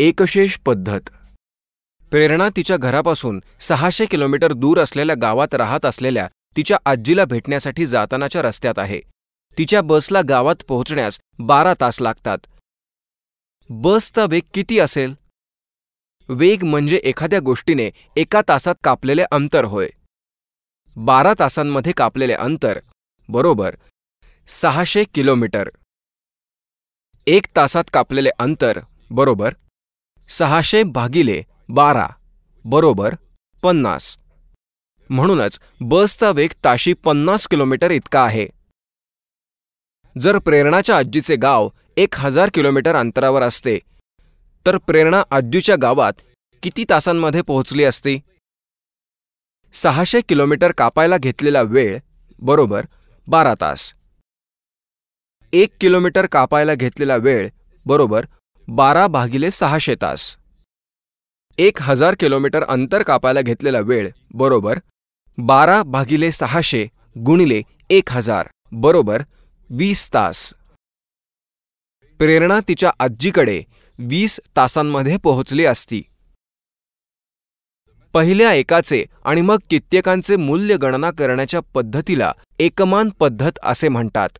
एकशेष पद्धत प्रेरणा तिच्या घरापासून सहाशे किलोमीटर दूर असलेल्या गावात राहत असलेल्या तिच्या आजीला भेटण्यासाठी जातानाच्या रस्त्यात आहे तिच्या बसला गावात पोहोचण्यास बारा तास लागतात बसचा वेग किती असेल वेग म्हणजे एखाद्या गोष्टीने एका तासात कापलेले अंतर होय बारा तासांमध्ये कापलेले अंतर बरोबर सहाशे किलोमीटर एक तासात कापलेले अंतर बरोबर सहाशे भागिले बारा बरोबर पन्नास म्हणूनच बसचा वेग ताशी पन्नास किलोमीटर इतका आहे जर प्रेरणाच्या आजीचे गाव एक हजार किलोमीटर अंतरावर असते तर प्रेरणा आजीच्या गावात किती तासांमध्ये पोहोचली असती सहाशे किलोमीटर कापायला घेतलेला वेळ बरोबर बारा तास एक किलोमीटर कापायला घेतलेला वेळ बरोबर बारा भागिले सहाशे तास एक हजार किलोमीटर अंतर कापायला घेतलेला वेळ बरोबर बारा भागिले सहाशे गुणिले एक हजार बरोबर वीस तास प्रेरणा तिच्या आजीकडे वीस तासांमध्ये पोहोचली असती पहिल्या एकाचे आणि मग कित्येकांचे मूल्य गणना करण्याच्या पद्धतीला एकमान पद्धत असे म्हणतात